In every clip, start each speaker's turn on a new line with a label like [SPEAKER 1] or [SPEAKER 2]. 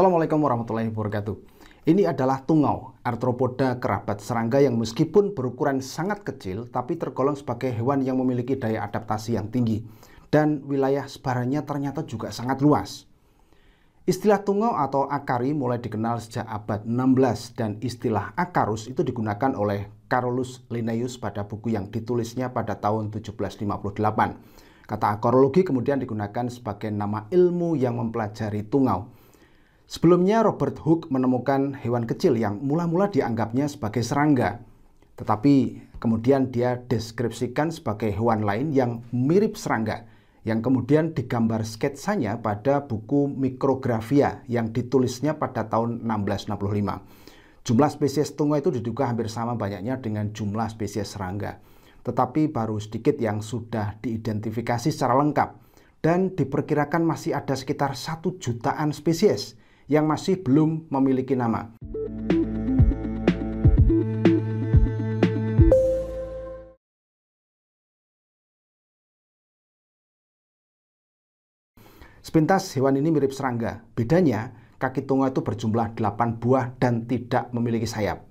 [SPEAKER 1] Assalamualaikum warahmatullahi wabarakatuh. Ini adalah tungau, artropoda kerabat serangga yang meskipun berukuran sangat kecil, tapi tergolong sebagai hewan yang memiliki daya adaptasi yang tinggi. Dan wilayah sebarannya ternyata juga sangat luas. Istilah tungau atau akari mulai dikenal sejak abad 16 dan istilah akarus itu digunakan oleh Carolus Linnaeus pada buku yang ditulisnya pada tahun 1758. Kata akorologi kemudian digunakan sebagai nama ilmu yang mempelajari tungau. Sebelumnya, Robert Hooke menemukan hewan kecil yang mula-mula dianggapnya sebagai serangga. Tetapi kemudian dia deskripsikan sebagai hewan lain yang mirip serangga, yang kemudian digambar sketsanya pada buku Mikrografia yang ditulisnya pada tahun 1665. Jumlah spesies tungau itu diduga hampir sama banyaknya dengan jumlah spesies serangga. Tetapi baru sedikit yang sudah diidentifikasi secara lengkap dan diperkirakan masih ada sekitar satu jutaan spesies yang masih belum memiliki nama. Sepintas hewan ini mirip serangga. Bedanya, kaki tunga itu berjumlah 8 buah dan tidak memiliki sayap.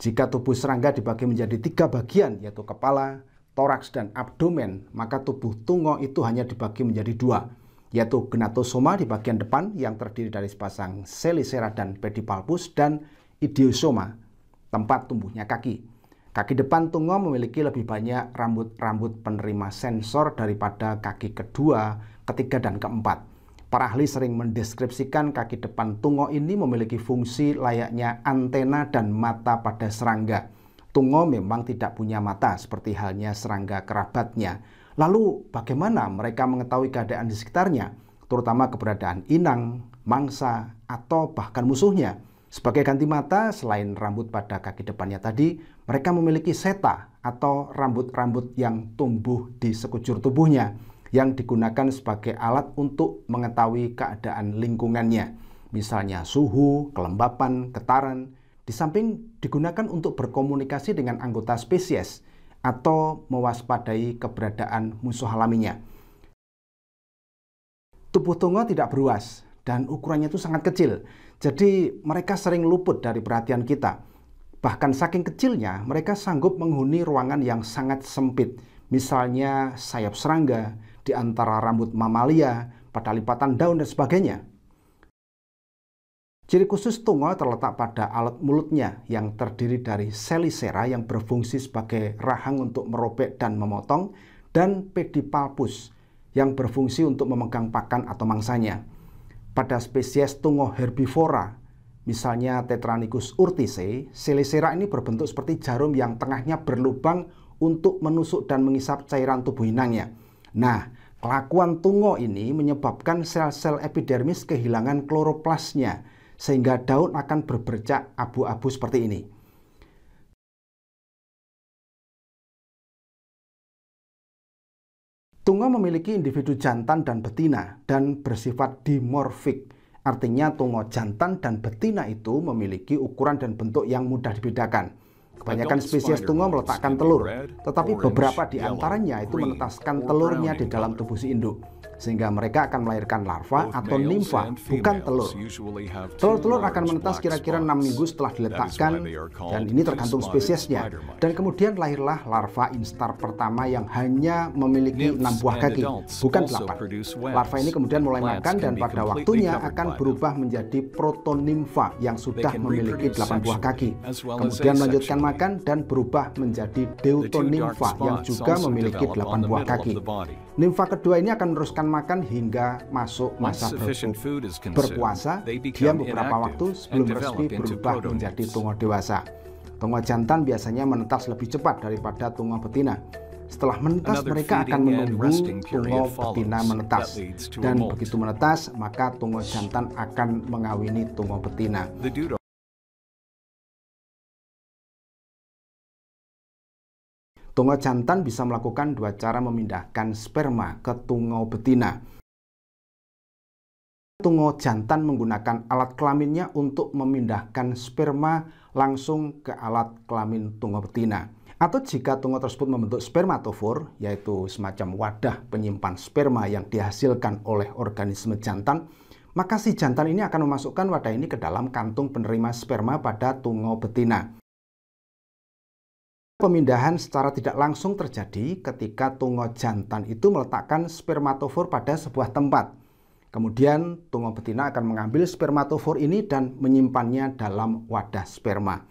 [SPEAKER 1] Jika tubuh serangga dibagi menjadi tiga bagian, yaitu kepala, toraks, dan abdomen, maka tubuh tungo itu hanya dibagi menjadi dua, yaitu gnatosoma di bagian depan yang terdiri dari sepasang selisera dan pedipalpus dan idiosoma, tempat tumbuhnya kaki. Kaki depan tungo memiliki lebih banyak rambut-rambut penerima sensor daripada kaki kedua, ketiga, dan keempat. Para ahli sering mendeskripsikan kaki depan tungo ini memiliki fungsi layaknya antena dan mata pada serangga. Tungo memang tidak punya mata seperti halnya serangga kerabatnya. Lalu bagaimana mereka mengetahui keadaan di sekitarnya, terutama keberadaan inang, mangsa, atau bahkan musuhnya? Sebagai ganti mata, selain rambut pada kaki depannya tadi, mereka memiliki seta atau rambut-rambut yang tumbuh di sekujur tubuhnya yang digunakan sebagai alat untuk mengetahui keadaan lingkungannya, misalnya suhu, kelembapan, getaran. Di samping digunakan untuk berkomunikasi dengan anggota spesies, atau mewaspadai keberadaan musuh alaminya. Tubuh tungau tidak beruas dan ukurannya itu sangat kecil, jadi mereka sering luput dari perhatian kita. Bahkan saking kecilnya, mereka sanggup menghuni ruangan yang sangat sempit, misalnya sayap serangga, di antara rambut mamalia, pada lipatan daun dan sebagainya. Ciri khusus tungo terletak pada alat mulutnya yang terdiri dari selisera yang berfungsi sebagai rahang untuk merobek dan memotong dan pedipalpus yang berfungsi untuk memegang pakan atau mangsanya. Pada spesies tungo herbivora, misalnya Tetranicus urtice, selisera ini berbentuk seperti jarum yang tengahnya berlubang untuk menusuk dan mengisap cairan tubuh inangnya. Nah, kelakuan tungo ini menyebabkan sel-sel epidermis kehilangan kloroplasnya, sehingga daun akan berbercak abu-abu seperti ini. Tungau memiliki individu jantan dan betina dan bersifat dimorfik. Artinya tungau jantan dan betina itu memiliki ukuran dan bentuk yang mudah dibedakan. Kebanyakan spesies tungau meletakkan telur, tetapi beberapa di antaranya itu menetaskan telurnya di dalam tubuh si induk, sehingga mereka akan melahirkan larva atau nimfa, bukan telur. Telur-telur akan menetas kira-kira 6 minggu setelah diletakkan, dan ini tergantung spesiesnya. Dan kemudian lahirlah larva instar pertama yang hanya memiliki 6 buah kaki, bukan 8. Larva ini kemudian mulai makan dan pada waktunya akan berubah menjadi protonimfa yang sudah memiliki 8 buah kaki. Kemudian melanjutkan Makan dan berubah menjadi deutonimfa yang juga memiliki 8 buah kaki. Nimfa kedua ini akan meneruskan makan hingga masuk masa berpuasa, diam beberapa waktu sebelum resmi berubah menjadi tungau dewasa. Tungau jantan biasanya menetas lebih cepat daripada tungau betina. Setelah menetas, mereka akan menunggu tungau betina menetas. Dan begitu menetas, maka tungau jantan akan mengawini tungau betina. Tungau jantan bisa melakukan dua cara memindahkan sperma ke tungau betina. Tungau jantan menggunakan alat kelaminnya untuk memindahkan sperma langsung ke alat kelamin tungau betina. Atau jika tungau tersebut membentuk spermatofor, yaitu semacam wadah penyimpan sperma yang dihasilkan oleh organisme jantan, maka si jantan ini akan memasukkan wadah ini ke dalam kantung penerima sperma pada tungau betina. Pemindahan secara tidak langsung terjadi ketika tungo jantan itu meletakkan spermatofor pada sebuah tempat. Kemudian tungo betina akan mengambil spermatofor ini dan menyimpannya dalam wadah sperma.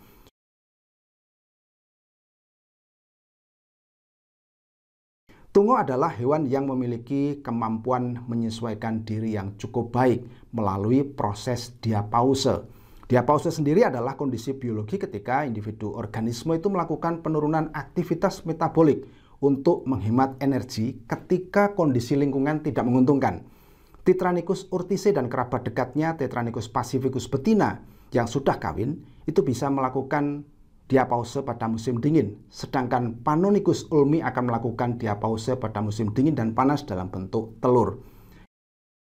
[SPEAKER 1] Tungo adalah hewan yang memiliki kemampuan menyesuaikan diri yang cukup baik melalui proses diapause Diapause sendiri adalah kondisi biologi ketika individu organisme itu melakukan penurunan aktivitas metabolik untuk menghemat energi ketika kondisi lingkungan tidak menguntungkan. Tetranicus urtice dan kerabat dekatnya Tetranicus pacificus betina yang sudah kawin itu bisa melakukan diapause pada musim dingin, sedangkan Panonicus ulmi akan melakukan diapause pada musim dingin dan panas dalam bentuk telur.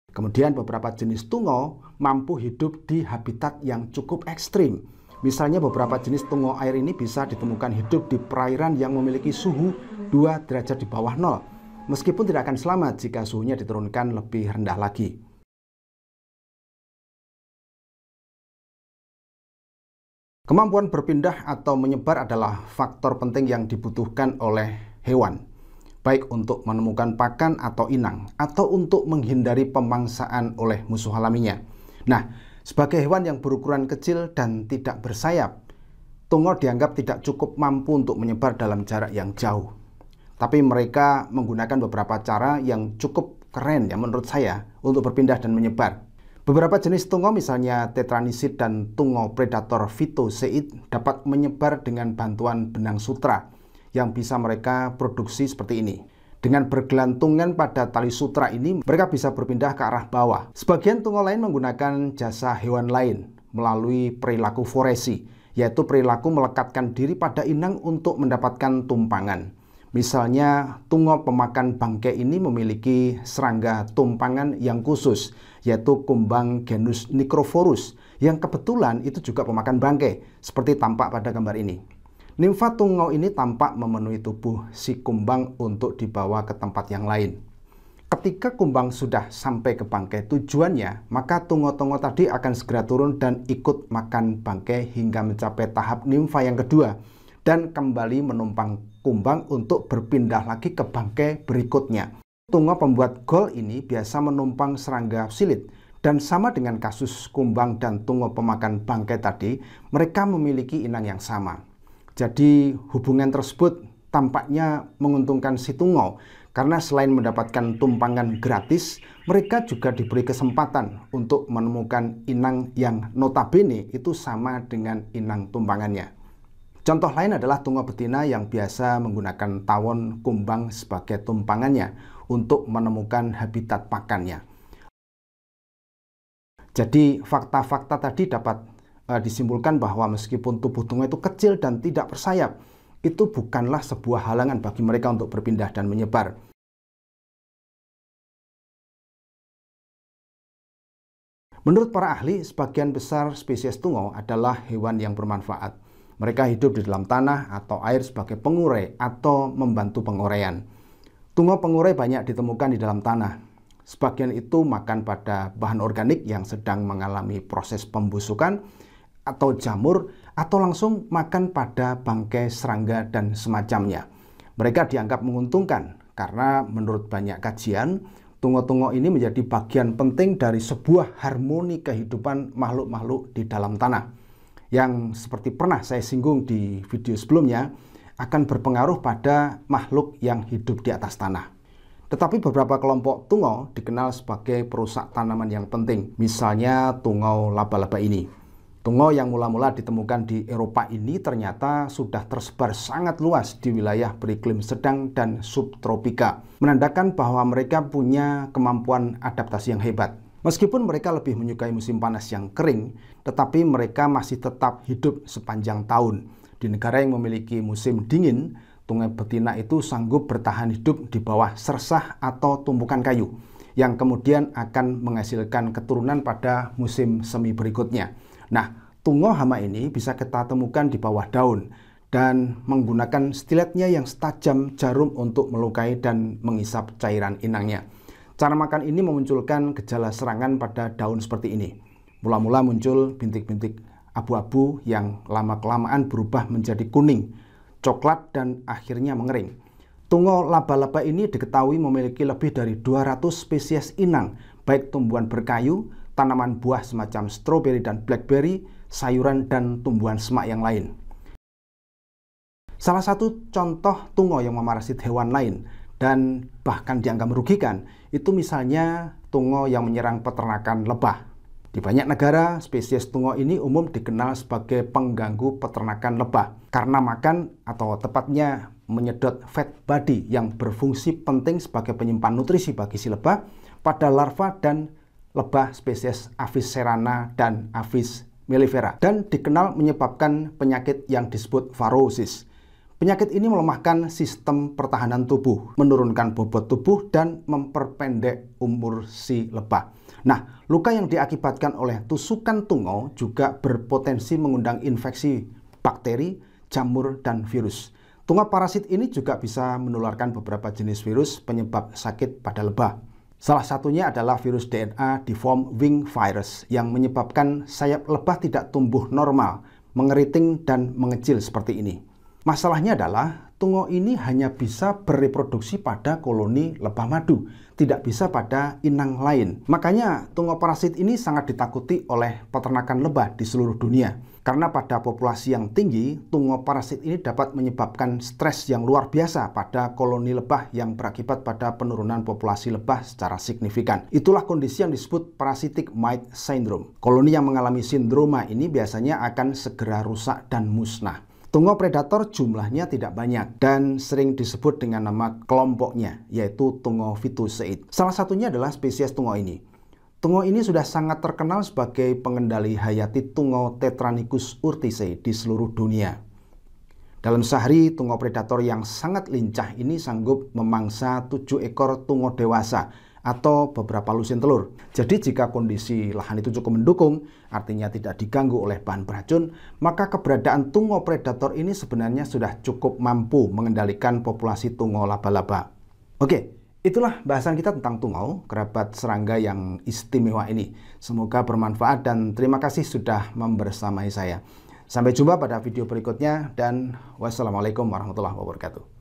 [SPEAKER 1] Kemudian beberapa jenis tungo mampu hidup di habitat yang cukup ekstrim. Misalnya beberapa jenis tungo air ini bisa ditemukan hidup di perairan yang memiliki suhu 2 derajat di bawah nol, meskipun tidak akan selamat jika suhunya diturunkan lebih rendah lagi. Kemampuan berpindah atau menyebar adalah faktor penting yang dibutuhkan oleh hewan baik untuk menemukan pakan atau inang, atau untuk menghindari pemangsaan oleh musuh alaminya. Nah, sebagai hewan yang berukuran kecil dan tidak bersayap, tungau dianggap tidak cukup mampu untuk menyebar dalam jarak yang jauh. Tapi mereka menggunakan beberapa cara yang cukup keren ya menurut saya untuk berpindah dan menyebar. Beberapa jenis tungau misalnya tetranisid dan tungau predator fitoseid dapat menyebar dengan bantuan benang sutra yang bisa mereka produksi seperti ini. Dengan bergelantungan pada tali sutra ini, mereka bisa berpindah ke arah bawah. Sebagian tungau lain menggunakan jasa hewan lain melalui perilaku foresi, yaitu perilaku melekatkan diri pada inang untuk mendapatkan tumpangan. Misalnya, tungau pemakan bangke ini memiliki serangga tumpangan yang khusus, yaitu kumbang genus Nikroforus, yang kebetulan itu juga pemakan bangke, seperti tampak pada gambar ini. Nimfa tungau ini tampak memenuhi tubuh si kumbang untuk dibawa ke tempat yang lain. Ketika kumbang sudah sampai ke bangkai tujuannya, maka tungau-tungau tadi akan segera turun dan ikut makan bangkai hingga mencapai tahap nimfa yang kedua dan kembali menumpang kumbang untuk berpindah lagi ke bangkai berikutnya. Tungau pembuat gol ini biasa menumpang serangga silit dan sama dengan kasus kumbang dan tungau pemakan bangkai tadi, mereka memiliki inang yang sama. Jadi hubungan tersebut tampaknya menguntungkan si Situngau karena selain mendapatkan tumpangan gratis, mereka juga diberi kesempatan untuk menemukan inang yang notabene itu sama dengan inang tumpangannya. Contoh lain adalah tungau betina yang biasa menggunakan tawon kumbang sebagai tumpangannya untuk menemukan habitat pakannya. Jadi fakta-fakta tadi dapat Eh, disimpulkan bahwa meskipun tubuh tungau itu kecil dan tidak bersayap, itu bukanlah sebuah halangan bagi mereka untuk berpindah dan menyebar. Menurut para ahli, sebagian besar spesies tungau adalah hewan yang bermanfaat. Mereka hidup di dalam tanah atau air sebagai pengurai atau membantu penguraian. Tungau pengurai banyak ditemukan di dalam tanah. Sebagian itu makan pada bahan organik yang sedang mengalami proses pembusukan, atau jamur atau langsung makan pada bangkai serangga dan semacamnya. Mereka dianggap menguntungkan karena menurut banyak kajian, tungo-tungo ini menjadi bagian penting dari sebuah harmoni kehidupan makhluk-makhluk di dalam tanah. Yang seperti pernah saya singgung di video sebelumnya, akan berpengaruh pada makhluk yang hidup di atas tanah. Tetapi beberapa kelompok tungau dikenal sebagai perusak tanaman yang penting, misalnya tungau laba-laba ini. Tungo yang mula-mula ditemukan di Eropa ini ternyata sudah tersebar sangat luas di wilayah beriklim sedang dan subtropika, menandakan bahwa mereka punya kemampuan adaptasi yang hebat. Meskipun mereka lebih menyukai musim panas yang kering, tetapi mereka masih tetap hidup sepanjang tahun. Di negara yang memiliki musim dingin, tungai betina itu sanggup bertahan hidup di bawah sersah atau tumpukan kayu, yang kemudian akan menghasilkan keturunan pada musim semi berikutnya. Nah, tungo hama ini bisa kita temukan di bawah daun dan menggunakan stiletnya yang setajam jarum untuk melukai dan mengisap cairan inangnya. Cara makan ini memunculkan gejala serangan pada daun seperti ini. Mula-mula muncul bintik-bintik abu-abu yang lama-kelamaan berubah menjadi kuning, coklat, dan akhirnya mengering. Tungo laba-laba ini diketahui memiliki lebih dari 200 spesies inang, baik tumbuhan berkayu, tanaman buah semacam stroberi dan blackberry, sayuran dan tumbuhan semak yang lain. Salah satu contoh tungo yang memarasit hewan lain dan bahkan dianggap merugikan itu misalnya tungo yang menyerang peternakan lebah. Di banyak negara, spesies tungo ini umum dikenal sebagai pengganggu peternakan lebah karena makan atau tepatnya menyedot fat body yang berfungsi penting sebagai penyimpan nutrisi bagi si lebah pada larva dan lebah spesies Avis serana dan Avis mellifera dan dikenal menyebabkan penyakit yang disebut varosis. Penyakit ini melemahkan sistem pertahanan tubuh, menurunkan bobot tubuh, dan memperpendek umur si lebah. Nah, luka yang diakibatkan oleh tusukan tungau juga berpotensi mengundang infeksi bakteri, jamur, dan virus. Tungau parasit ini juga bisa menularkan beberapa jenis virus penyebab sakit pada lebah. Salah satunya adalah virus DNA di form wing virus yang menyebabkan sayap lebah tidak tumbuh normal, mengeriting dan mengecil seperti ini. Masalahnya adalah Tungau ini hanya bisa bereproduksi pada koloni lebah madu, tidak bisa pada inang lain. Makanya tungau parasit ini sangat ditakuti oleh peternakan lebah di seluruh dunia. Karena pada populasi yang tinggi, tungau parasit ini dapat menyebabkan stres yang luar biasa pada koloni lebah yang berakibat pada penurunan populasi lebah secara signifikan. Itulah kondisi yang disebut parasitic mite syndrome. Koloni yang mengalami sindroma ini biasanya akan segera rusak dan musnah. Tungau predator jumlahnya tidak banyak dan sering disebut dengan nama kelompoknya, yaitu tungau fituseid. Salah satunya adalah spesies tungau ini. Tungau ini sudah sangat terkenal sebagai pengendali hayati tungau Tetranicus urtice di seluruh dunia. Dalam sehari, tungau predator yang sangat lincah ini sanggup memangsa tujuh ekor tungau dewasa atau beberapa lusin telur. Jadi jika kondisi lahan itu cukup mendukung, artinya tidak diganggu oleh bahan beracun, maka keberadaan tungo predator ini sebenarnya sudah cukup mampu mengendalikan populasi tungo laba-laba. Oke, itulah bahasan kita tentang tungau, kerabat serangga yang istimewa ini. Semoga bermanfaat dan terima kasih sudah membersamai saya. Sampai jumpa pada video berikutnya dan wassalamualaikum warahmatullahi wabarakatuh.